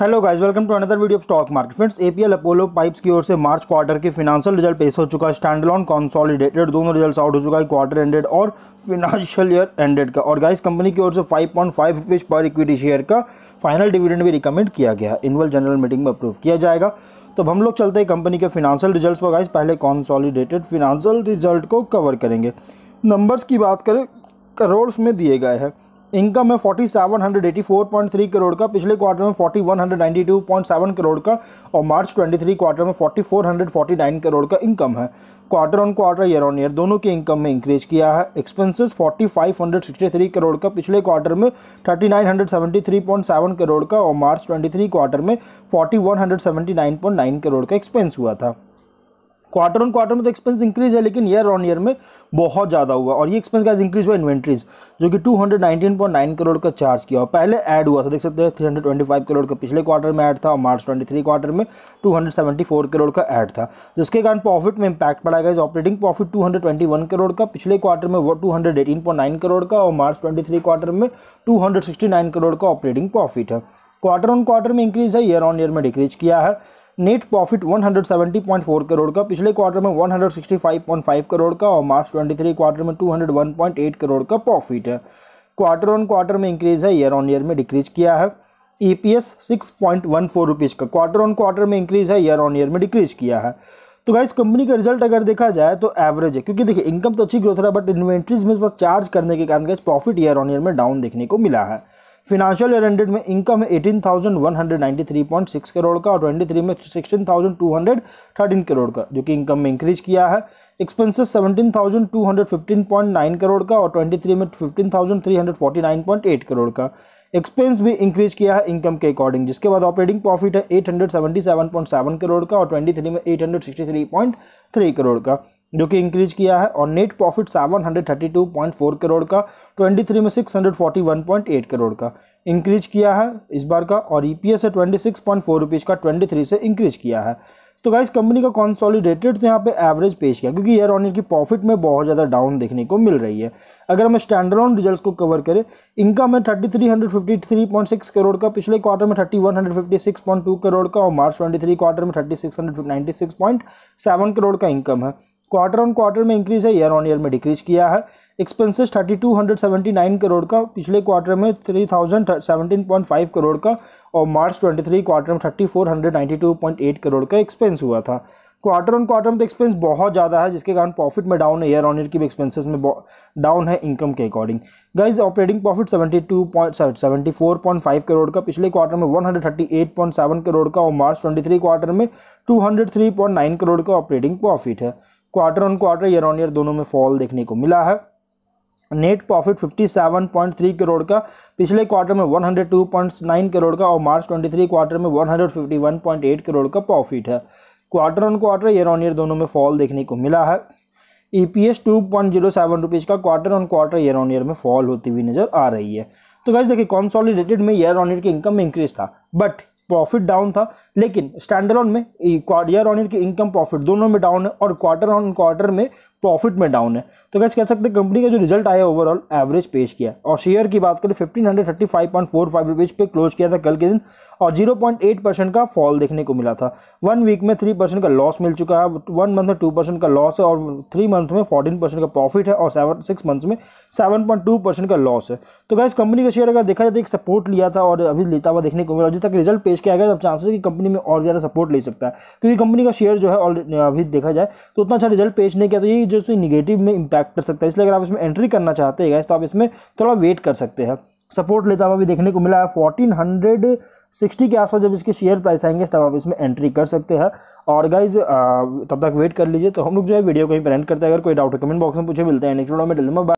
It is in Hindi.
hello guys welcome to another video of stock market friends APL Apollo Pipes की ओर से मार्च क्वार्टर के फिनेंशियल रिजल्ट पेश हो चुका है स्टैंड स्टैंडलॉन कॉन्सॉलिडेटेड दोनों रिजल्ट आउट हो चुका है क्वार्टर एंडेड और फिनेंशियल ईयर एंडेड का और गाइस कंपनी की ओर से फाइव पॉइंट फाइव रुपीज़ पर इक्विटी शेयर का फाइनल डिविडेंड भी रिकमेंड किया गया है इनवल जनरल मीटिंग में अप्रूव किया जाएगा तो हम लोग चलते हैं कंपनी के फिनेंशियल रिजल्ट पर गाइस पहले कॉन्सॉलीडेटेड फिनेंशियल रिजल्ट को कवर करेंगे नंबर्स की बात करें करोड़ में दिए गए हैं इनकम है forty seven hundred eighty four point three crore का पिछले क्वार्टर में forty one hundred ninety two point seven crore का और मार्च ट्वेंटी थ्री क्वार्टर में forty four hundred forty nine crore का इनकम है quarter on quarter year on year दोनों के इनकम में इंक्रीज किया है expenses forty five hundred sixty three crore का पिछले क्वार्टर में thirty nine hundred seventy three point seven crore का और मार्च ट्वेंटी थ्री क्वार्टर में forty one hundred seventy nine point nine crore का एक्सपेंस हुआ था क्वार्टर ऑन क्वार्टर में तो एक्सपेंस इंक्रीज है लेकिन ईयर ऑन ईयर में बहुत ज़्यादा हुआ और ये एक्सपेंस का इंक्रीज हुआ इन्वेंट्रीज जो कि 219.9 करोड़ का चार्ज किया और पहले ऐड हुआ था देख सकते हैं 325 करोड़ का पिछले क्वार्टर में ऐड था और मार्च 23 क्वार्टर में 274 करोड़ का ऐड था जिसके कारण प्रॉफिट में इंपैक्ट पड़ा गया इस ऑपरेटिंग प्रॉफिट 221 करोड़ का पिछले क्वार्टर में वो करोड़ का और मार्च ट्वेंटी क्वार्टर में टू करोड़ का ऑपरेटिंग प्रॉफिट है क्वार्टर ऑन क्वार्टर में इंक्रीज है ईयर ऑन ईयर में डिक्रीज किया है नेट प्रॉफिट 170.4 करोड़ का पिछले क्वार्टर में 165.5 करोड़ का और मार्च 23 क्वार्टर में 201.8 करोड़ का प्रॉफिट है क्वार्टर ऑन क्वार्टर में इंक्रीज है ईयर ऑन ईयर में डिक्रीज किया है E P S six point one four का क्वार्टर ऑन क्वार्टर में इंक्रीज है ईयर ऑन ईयर में डिक्रीज किया है तो गाइस कंपनी का रिजल्ट अगर देखा जाए तो एवरेज है क्योंकि देखिए इनकम तो अच्छी ग्रोथ रहा बट इन्वेंट्रीज में बस चार्ज करने के कारण guys profit year on year में डाउन देखने को मिला है फिनांशियल ईयर हंड्रेड में इनकम है eighteen thousand one hundred ninety three point six crore का और ट्वेंटी थ्री में sixteen thousand two hundred thirteen crore का जो कि इनकम में इंक्रीज किया है expenses seventeen thousand two hundred fifteen point nine crore का और ट्वेंटी थ्री में fifteen thousand three hundred forty nine point eight crore का एक्सपेंस भी इंक्रीज किया है इनकम के अकॉर्डिंग जिसके बाद ऑपरेटिंग प्रॉफिट है eight hundred seventy seven point seven crore का और ट्वेंटी थ्री में eight hundred sixty three point three crore का जो कि इंक्रीज किया है और net profit seven hundred thirty two point four crore का ट्वेंटी थ्री में six hundred forty one point eight crore का इंक्रीज किया है इस बार का और ईपीएस e है फोर रुपीज़ का ट्वेंटी थ्री से इंक्रीज किया है तो गाइस कंपनी का कॉन्सोलिडेटेड तो यहाँ पे एवरेज पेश किया क्योंकि ईयर ऑन ईयर की प्रॉफिट में बहुत ज़्यादा डाउन देखने को मिल रही है अगर हम स्टैंडर्ड ऑन रिजल्ट को कवर करें इनकम है thirty three hundred fifty three point six crore का पिछले क्वार्टर में thirty one hundred fifty six point two crore का और मार्च ट्वेंटी थ्री क्वार्टर में thirty six hundred ninety six point seven crore का इनकम है क्वार्टर ऑन क्वार्टर में इंक्रीज है ईयर ऑन ईयर में डिक्रीज किया है एक्सपेंसेस 3279 करोड़ का पिछले क्वार्टर में 3017.5 करोड़ का और मार्च 23 क्वार्टर में 3492.8 करोड़ का एक्सपेंस हुआ था क्वार्टर ऑन क्वार्टर में तो एक्सपेंस बहुत ज़्यादा है जिसके कारण प्रॉफिट में डाउन है ईयर ऑन ईयर की भी एक्सपेंसेस में डाउन है इनकम के according guys operating profit 72.74.5 crore का पिछले क्वार्टर में 138.7 करोड़ का और मार्च 23 क्वार्टर में 203.9 करोड़ का ऑपरेटिंग प्रॉफिट है quarter on quarter year on year दोनों में फॉल देखने को मिला है नेट प्रॉफिट 57.3 करोड़ का पिछले क्वार्टर में 102.9 करोड़ का और मार्च 23 क्वार्टर में 151.8 करोड़ का प्रॉफिट है quarter on quarter year on year दोनों में फॉल देखने को मिला है E P S two point zero seven rupees का quarter on quarter year on year में फॉल होती हुई नज़र आ रही है तो गैस देखिए कॉन्सॉलिडेटेड में ईयर ऑन ईयर की इनकम में इंक्रीज था बट प्रॉफिट डाउन था लेकिन स्टैंडर्ड में ईयर ऑन ईयर की इनकम प्रॉफिट दोनों में डाउन है और क्वार्टर ऑन क्वार्टर में प्रॉफिट में डाउन है तो कैसे कह सकते हैं कंपनी का जो रिजल्ट आया ओवरऑल एवरेज पेश किया और शेयर की बात करें fifteen hundred thirty five point four five rupees पे क्लोज किया था कल के दिन और जीरो पॉइंट एट परसेंट का फॉल देखने को मिला था वन वीक में थ्री परसेंट का लॉस मिल चुका है वन मंथ में टू परसेंट का लॉस है और थ्री मंथ में फोर्टीन परसेंट का प्रॉफिट है और सेवन सिक्स मंथ्स में सेवन पॉइंट टू परसेंट का लॉस है तो गैस कंपनी का शेयर अगर देखा जाए तो एक सपोर्ट लिया था और अभी लेता हुआ देखने को मिला जिस तक रिजल्ट पेश किया गया तब चांसेस कि कंपनी में और ज़्यादा सपोर्ट ले सकता है क्योंकि कंपनी का शेयर जो है अभी देखा जाए तो उतना अच्छा रिजल्ट पेश नहीं किया तो यही चीज़ जो है निगेटिव में इम्पैक्ट कर सकता है इसलिए अगर आप इसमें एंट्री करना चाहते हैं तो आप इसमें थोड़ा वेट कर सकते हैं सपोर्ट लेता हुआ भी देखने को मिला है फोर्टीन हंड्रेड सिक्सटी के आसपास जब इसके शेयर प्राइस आएंगे तब आप इसमें एंट्री कर सकते हैं और गाइज तब तक वेट कर लीजिए तो हम लोग जो है वीडियो कहीं पर एंड करते हैं अगर कोई डाउट है कमेंट बॉक्स में पूछे मिलते हैं नेक्स्ट वीडियो में डेलमा